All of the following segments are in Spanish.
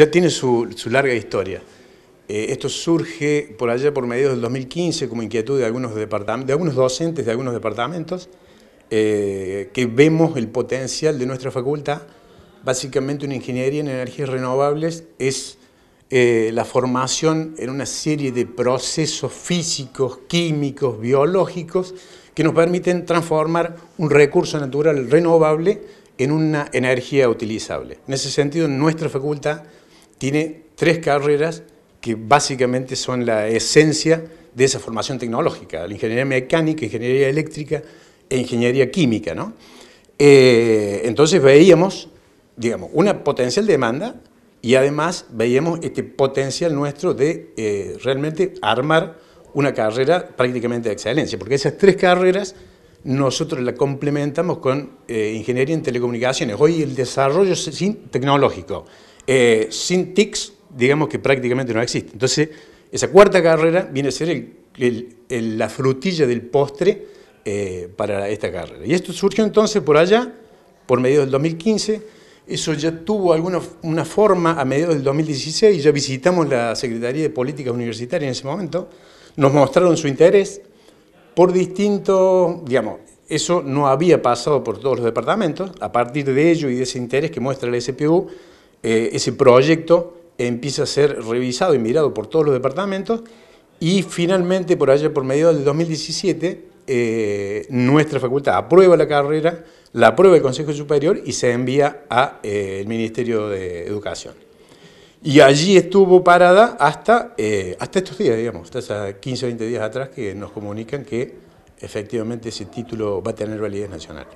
ya tiene su, larga historia. Eh, esto surge por allá por mediados del 2015 como inquietud de algunos, de algunos docentes de algunos departamentos eh, que vemos el potencial de nuestra facultad. Básicamente una ingeniería en energías renovables es eh, la formación en una serie de procesos físicos, químicos, biológicos, que nos permiten transformar un recurso natural renovable en una energía utilizable. En ese sentido, nuestra facultad tiene tres carreras que básicamente son la esencia de esa formación tecnológica, la ingeniería mecánica, ingeniería eléctrica e ingeniería química. Eh, entonces veíamos, digamos, una potencial demanda y además veíamos este potencial nuestro de eh, realmente armar una carrera prácticamente de excelencia, porque esas tres carreras nosotros la complementamos con eh, ingeniería en telecomunicaciones. Hoy el desarrollo tecnológico eh, sin TICs, digamos que prácticamente no existe. Entonces, esa cuarta carrera viene a ser la frutilla del postre eh, para esta carrera. Y esto surgió entonces por allá, por medio del 2015, eso ya tuvo alguna una forma a medio del 2016, ya visitamos la Secretaría de Política Universitaria en ese momento, nos mostraron su interés por distinto, digamos, eso no había pasado por todos los departamentos, a partir de ello y de ese interés que muestra la SPU, eh, ese proyecto empieza a ser revisado y mirado por todos los departamentos y finalmente por allá por medio del 2017 eh, nuestra facultad aprueba la carrera, la aprueba el Consejo Superior y se envía al eh, Ministerio de Educación. Y allí estuvo parada hasta, hasta estos días, digamos, hasta 15 o 20 días atrás que nos comunican que efectivamente ese título va a tener validez nacional.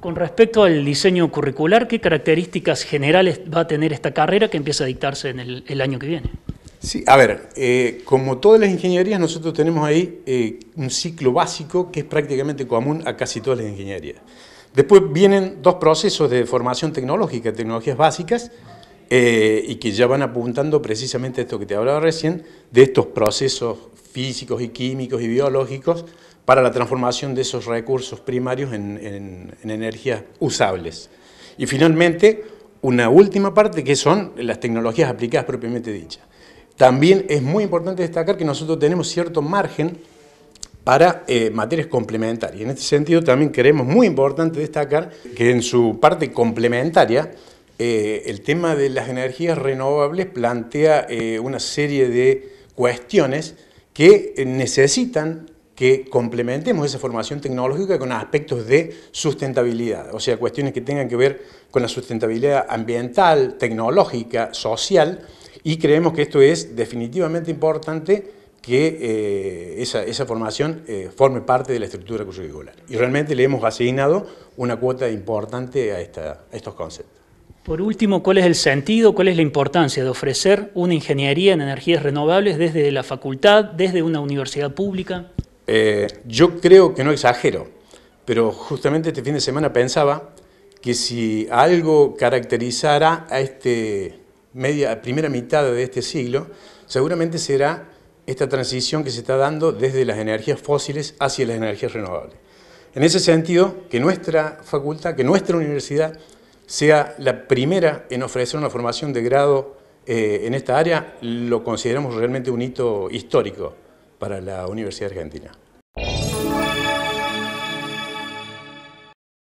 Con respecto al diseño curricular, ¿qué características generales va a tener esta carrera que empieza a dictarse en el, año que viene? Sí, a ver, eh, como todas las ingenierías, nosotros tenemos ahí eh, un ciclo básico que es prácticamente común a casi todas las ingenierías. Después vienen dos procesos de formación tecnológica, tecnologías básicas, eh, y que ya van apuntando precisamente a esto que te hablaba recién, de estos procesos físicos y químicos y biológicos para la transformación de esos recursos primarios en, energías usables. Y finalmente, una última parte que son las tecnologías aplicadas propiamente dichas. También es muy importante destacar que nosotros tenemos cierto margen para eh, materias complementarias. En este sentido también queremos muy importante destacar que en su parte complementaria eh, el tema de las energías renovables plantea eh, una serie de cuestiones que necesitan que complementemos esa formación tecnológica con aspectos de sustentabilidad, o sea, cuestiones que tengan que ver con la sustentabilidad ambiental, tecnológica, social, y creemos que esto es definitivamente importante que eh, esa, formación eh, forme parte de la estructura curricular. Y realmente le hemos asignado una cuota importante a estos conceptos. Por último, ¿cuál es el sentido, cuál es la importancia de ofrecer una ingeniería en energías renovables desde la facultad, desde una universidad pública? Eh, yo creo que no exagero, pero justamente este fin de semana pensaba que si algo caracterizara a esta media, primera mitad de este siglo, seguramente será esta transición que se está dando desde las energías fósiles hacia las energías renovables. En ese sentido, que nuestra facultad, que nuestra universidad sea la primera en ofrecer una formación de grado eh, en esta área, lo consideramos realmente un hito histórico para la Universidad Argentina.